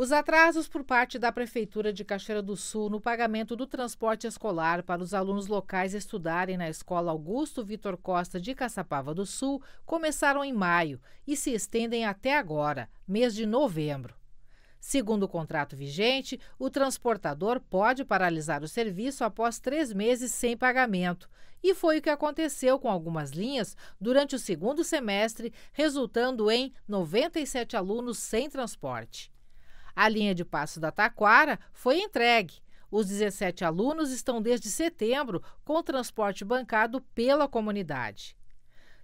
Os atrasos por parte da Prefeitura de Cachoeira do Sul no pagamento do transporte escolar para os alunos locais estudarem na Escola Augusto Vitor Costa de Caçapava do Sul começaram em maio e se estendem até agora, mês de novembro. Segundo o contrato vigente, o transportador pode paralisar o serviço após três meses sem pagamento. E foi o que aconteceu com algumas linhas durante o segundo semestre, resultando em 97 alunos sem transporte. A linha de passo da Taquara foi entregue. Os 17 alunos estão desde setembro com transporte bancado pela comunidade.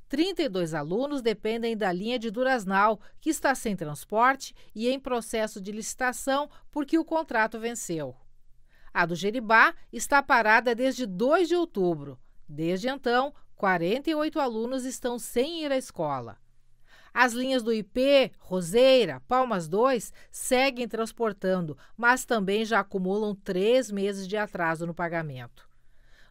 32 alunos dependem da linha de Duraznal, que está sem transporte e em processo de licitação porque o contrato venceu. A do Jeribá está parada desde 2 de outubro. Desde então, 48 alunos estão sem ir à escola. As linhas do IP, Roseira, Palmas 2 seguem transportando, mas também já acumulam três meses de atraso no pagamento.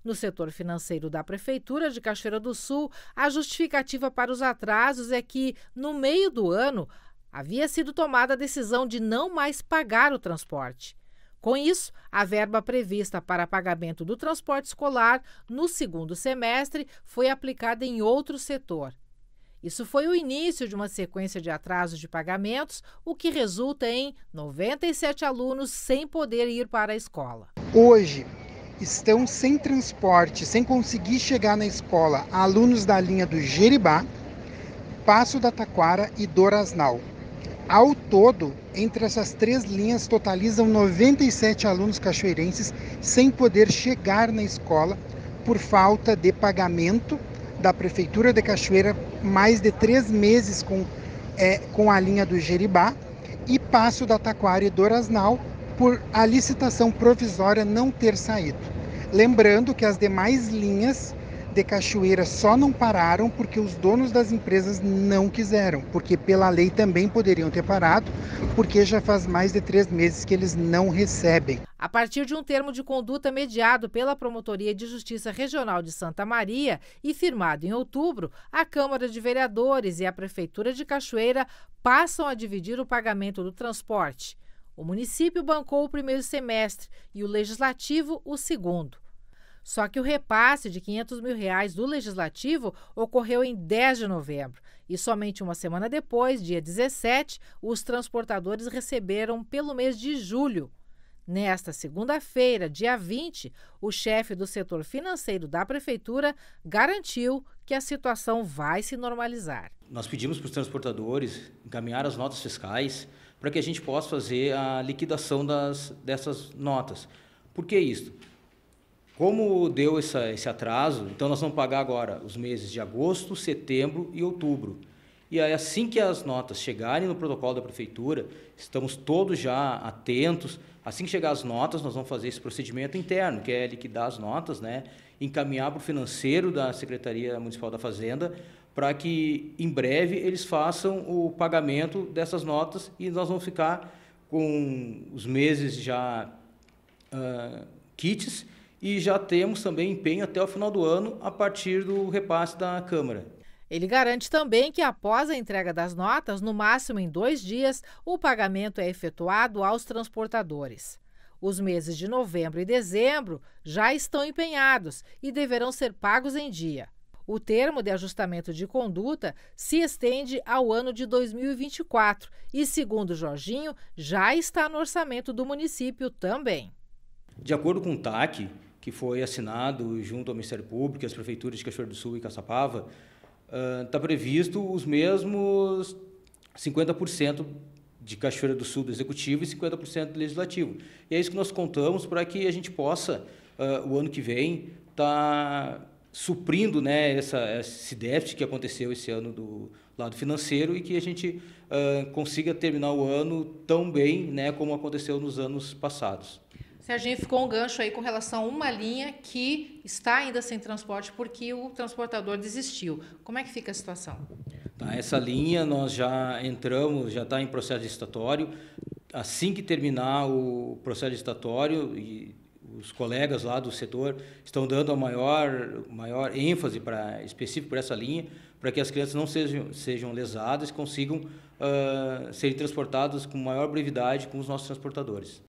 No setor financeiro da Prefeitura de Cachoeira do Sul, a justificativa para os atrasos é que, no meio do ano, havia sido tomada a decisão de não mais pagar o transporte. Com isso, a verba prevista para pagamento do transporte escolar no segundo semestre foi aplicada em outro setor. Isso foi o início de uma sequência de atrasos de pagamentos, o que resulta em 97 alunos sem poder ir para a escola. Hoje, estão sem transporte, sem conseguir chegar na escola, alunos da linha do Jeribá, Passo da Taquara e Dorasnal. Ao todo, entre essas três linhas, totalizam 97 alunos cachoeirenses sem poder chegar na escola por falta de pagamento da Prefeitura de Cachoeira, mais de três meses com, é, com a linha do Jeribá e passo da Taquara e Dorasnal por a licitação provisória não ter saído. Lembrando que as demais linhas de Cachoeira só não pararam porque os donos das empresas não quiseram, porque pela lei também poderiam ter parado, porque já faz mais de três meses que eles não recebem. A partir de um termo de conduta mediado pela Promotoria de Justiça Regional de Santa Maria e firmado em outubro, a Câmara de Vereadores e a Prefeitura de Cachoeira passam a dividir o pagamento do transporte. O município bancou o primeiro semestre e o legislativo o segundo. Só que o repasse de 500 mil reais do Legislativo ocorreu em 10 de novembro. E somente uma semana depois, dia 17, os transportadores receberam pelo mês de julho. Nesta segunda-feira, dia 20, o chefe do setor financeiro da Prefeitura garantiu que a situação vai se normalizar. Nós pedimos para os transportadores encaminhar as notas fiscais para que a gente possa fazer a liquidação das, dessas notas. Por que isso? Como deu essa, esse atraso, então nós vamos pagar agora os meses de agosto, setembro e outubro. E aí, assim que as notas chegarem no protocolo da prefeitura, estamos todos já atentos. Assim que chegar as notas, nós vamos fazer esse procedimento interno, que é liquidar as notas, né? encaminhar para o financeiro da Secretaria Municipal da Fazenda, para que em breve eles façam o pagamento dessas notas e nós vamos ficar com os meses já uh, kits e já temos também empenho até o final do ano a partir do repasse da Câmara. Ele garante também que, após a entrega das notas, no máximo em dois dias, o pagamento é efetuado aos transportadores. Os meses de novembro e dezembro já estão empenhados e deverão ser pagos em dia. O termo de ajustamento de conduta se estende ao ano de 2024 e, segundo Jorginho, já está no orçamento do município também. De acordo com o TAC, que foi assinado junto ao Ministério Público, as prefeituras de Cachoeira do Sul e Caçapava, está uh, previsto os mesmos 50% de Cachoeira do Sul do Executivo e 50% do Legislativo. E é isso que nós contamos para que a gente possa, uh, o ano que vem, estar tá suprindo né, essa, esse déficit que aconteceu esse ano do lado financeiro e que a gente uh, consiga terminar o ano tão bem né, como aconteceu nos anos passados. Serginho, ficou um gancho aí com relação a uma linha que está ainda sem transporte porque o transportador desistiu. Como é que fica a situação? Tá, essa linha nós já entramos, já está em processo estatório. Assim que terminar o processo estatório, e os colegas lá do setor estão dando a maior, maior ênfase para específico para essa linha, para que as crianças não sejam, sejam lesadas, consigam uh, serem transportadas com maior brevidade com os nossos transportadores.